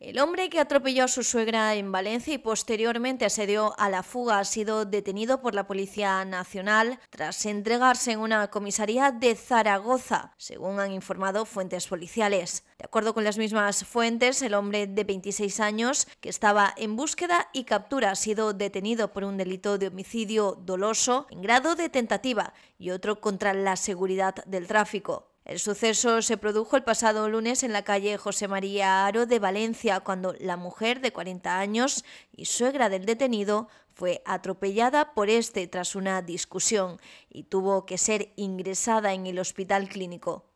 El hombre que atropelló a su suegra en Valencia y posteriormente asedió a la fuga ha sido detenido por la Policía Nacional tras entregarse en una comisaría de Zaragoza, según han informado fuentes policiales. De acuerdo con las mismas fuentes, el hombre de 26 años que estaba en búsqueda y captura ha sido detenido por un delito de homicidio doloso en grado de tentativa y otro contra la seguridad del tráfico. El suceso se produjo el pasado lunes en la calle José María Aro de Valencia, cuando la mujer de 40 años y suegra del detenido fue atropellada por este tras una discusión y tuvo que ser ingresada en el hospital clínico.